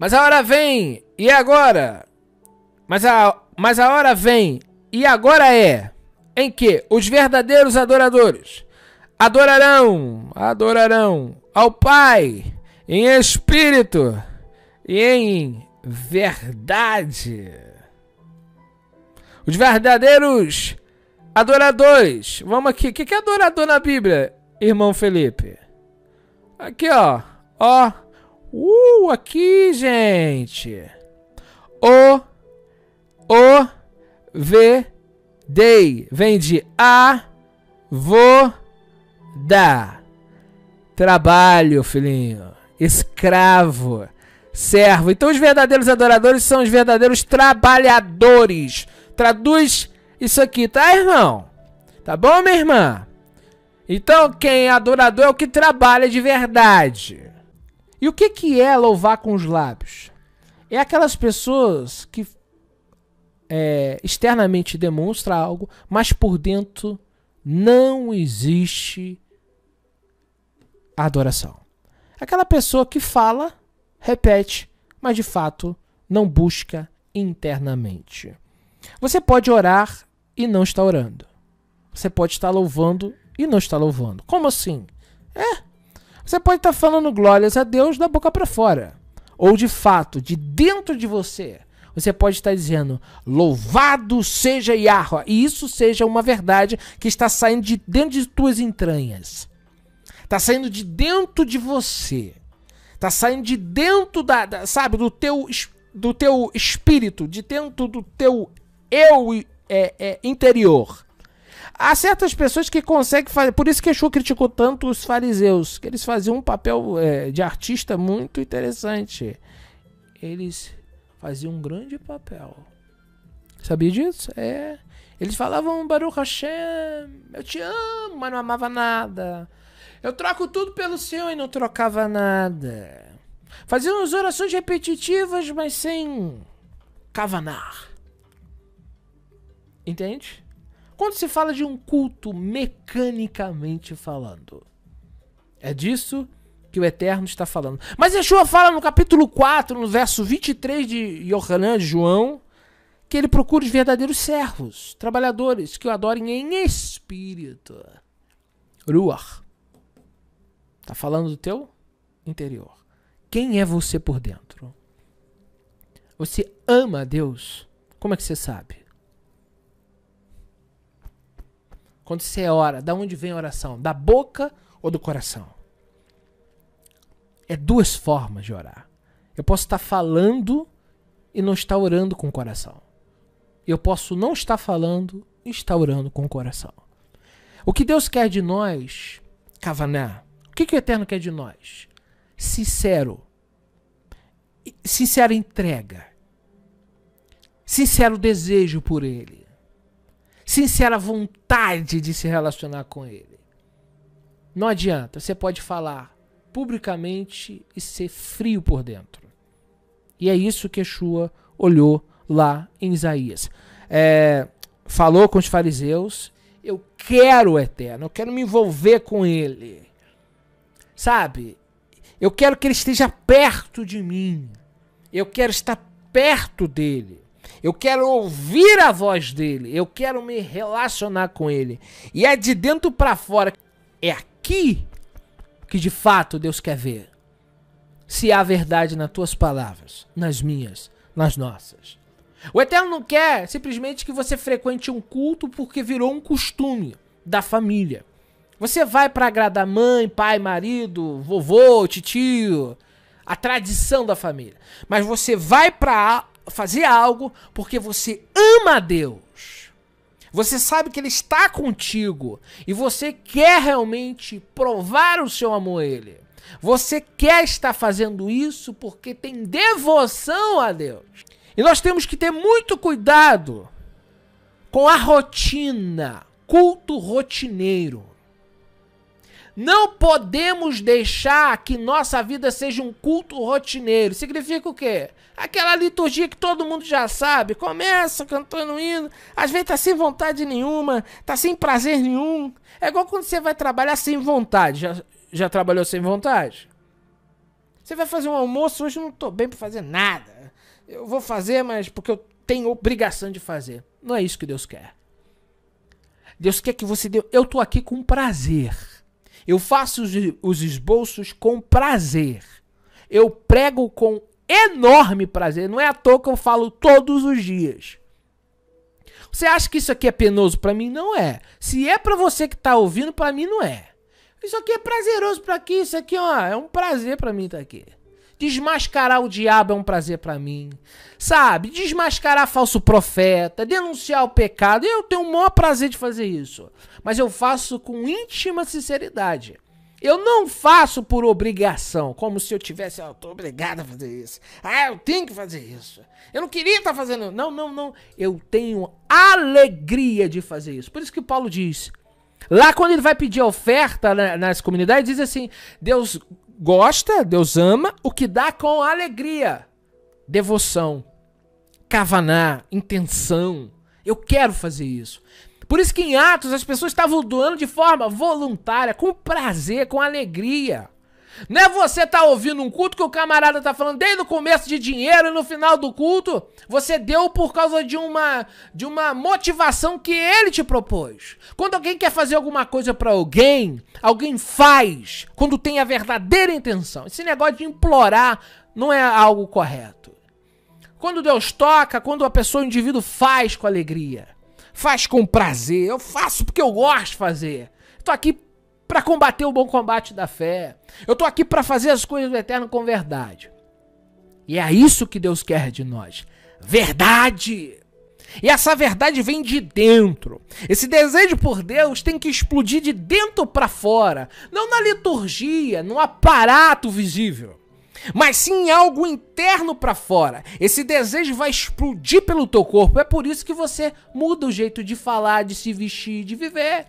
Mas a hora vem, e agora? Mas a, mas a hora vem, e agora é, em que os verdadeiros adoradores adorarão, adorarão ao Pai em espírito e em verdade. Os verdadeiros adoradores. Vamos aqui. O que é adorador na Bíblia, irmão Felipe? Aqui, ó. Ó. Uh, aqui, gente. O, o, v, dei. Vem de a, vo, da. Trabalho, filhinho. Escravo. Servo. Então os verdadeiros adoradores são os verdadeiros trabalhadores. Traduz isso aqui, tá, irmão? Tá bom, minha irmã? Então, quem é adorador é o que trabalha de verdade. E o que, que é louvar com os lábios? É aquelas pessoas que é, externamente demonstra algo, mas por dentro não existe adoração. Aquela pessoa que fala, repete, mas de fato não busca internamente. Você pode orar e não está orando. Você pode estar louvando e não está louvando. Como assim? É, você pode estar tá falando glórias a Deus da boca para fora. Ou de fato, de dentro de você, você pode estar dizendo: Louvado seja Yahweh, e isso seja uma verdade que está saindo de dentro de tuas entranhas, está saindo de dentro de você, está saindo de dentro da, da, sabe, do teu, do teu espírito, de dentro do teu eu é, é, interior. Há certas pessoas que conseguem fazer. Por isso que Exu criticou tanto os fariseus, que eles faziam um papel é, de artista muito interessante. Eles faziam um grande papel. Sabia disso? É. Eles falavam Baruch Hashem, eu te amo, mas não amava nada. Eu troco tudo pelo Senhor e não trocava nada. Faziam as orações repetitivas, mas sem cavanar. Entende? Quando se fala de um culto mecanicamente falando, é disso que o Eterno está falando. Mas Yeshua fala no capítulo 4, no verso 23 de Yohanan, de João, que ele procura os verdadeiros servos, trabalhadores, que o adorem em espírito. Ruach. Está falando do teu interior. Quem é você por dentro? Você ama a Deus? Como é que você sabe? Quando você é ora, da onde vem a oração? Da boca ou do coração? É duas formas de orar. Eu posso estar falando e não estar orando com o coração. Eu posso não estar falando e estar orando com o coração. O que Deus quer de nós, Kavaná? O que, que o Eterno quer de nós? Sincero. Sincera entrega. Sincero desejo por Ele sincera vontade de se relacionar com ele. Não adianta, você pode falar publicamente e ser frio por dentro. E é isso que Yeshua olhou lá em Isaías. É, falou com os fariseus: Eu quero o eterno, eu quero me envolver com ele. Sabe? Eu quero que ele esteja perto de mim. Eu quero estar perto dele eu quero ouvir a voz dele, eu quero me relacionar com ele. E é de dentro para fora, é aqui que de fato Deus quer ver. Se há verdade nas tuas palavras, nas minhas, nas nossas. O Eterno não quer simplesmente que você frequente um culto porque virou um costume da família. Você vai para agradar mãe, pai, marido, vovô, tio, a tradição da família. Mas você vai para fazer algo porque você ama a Deus. Você sabe que Ele está contigo e você quer realmente provar o seu amor a Ele. Você quer estar fazendo isso porque tem devoção a Deus. E nós temos que ter muito cuidado com a rotina, culto rotineiro. Não podemos deixar que nossa vida seja um culto rotineiro. Significa o quê? Aquela liturgia que todo mundo já sabe. Começa cantando hino, às vezes tá sem vontade nenhuma, tá sem prazer nenhum. É igual quando você vai trabalhar sem vontade. Já, já trabalhou sem vontade? Você vai fazer um almoço, hoje eu não tô bem para fazer nada. Eu vou fazer, mas porque eu tenho obrigação de fazer. Não é isso que Deus quer. Deus quer que você dê. Eu tô aqui com prazer. Eu faço os, os esboços com prazer. Eu prego com enorme prazer. Não é à toa que eu falo todos os dias. Você acha que isso aqui é penoso para mim? Não é. Se é para você que tá ouvindo, para mim não é. Isso aqui é prazeroso para aqui, isso aqui ó, é um prazer para mim estar tá aqui. Desmascarar o diabo é um prazer para mim. Sabe? Desmascarar falso profeta, denunciar o pecado. Eu tenho o maior prazer de fazer isso. Mas eu faço com íntima sinceridade. Eu não faço por obrigação, como se eu tivesse, ah, eu tô obrigado a fazer isso. Ah, eu tenho que fazer isso. Eu não queria estar tá fazendo. Não, não, não. Eu tenho alegria de fazer isso. Por isso que Paulo diz. Lá quando ele vai pedir oferta nas comunidades, diz assim: Deus gosta, Deus ama, o que dá com alegria, devoção, cavanar, intenção. Eu quero fazer isso. Por isso que em Atos as pessoas estavam doando de forma voluntária, com prazer, com alegria. Não é você tá ouvindo um culto que o camarada tá falando desde o começo de dinheiro e no final do culto você deu por causa de uma de uma motivação que ele te propôs. Quando alguém quer fazer alguma coisa para alguém, alguém faz quando tem a verdadeira intenção. Esse negócio de implorar não é algo correto. Quando Deus toca, quando a pessoa, o indivíduo faz com alegria, faz com prazer. Eu faço porque eu gosto de fazer. Tô aqui para combater o bom combate da fé. Eu estou aqui para fazer as coisas do eterno com verdade. E é isso que Deus quer de nós. Verdade! E essa verdade vem de dentro. Esse desejo por Deus tem que explodir de dentro para fora, não na liturgia, no aparato visível, mas sim em algo interno para fora. Esse desejo vai explodir pelo teu corpo. É por isso que você muda o jeito de falar, de se vestir, de viver.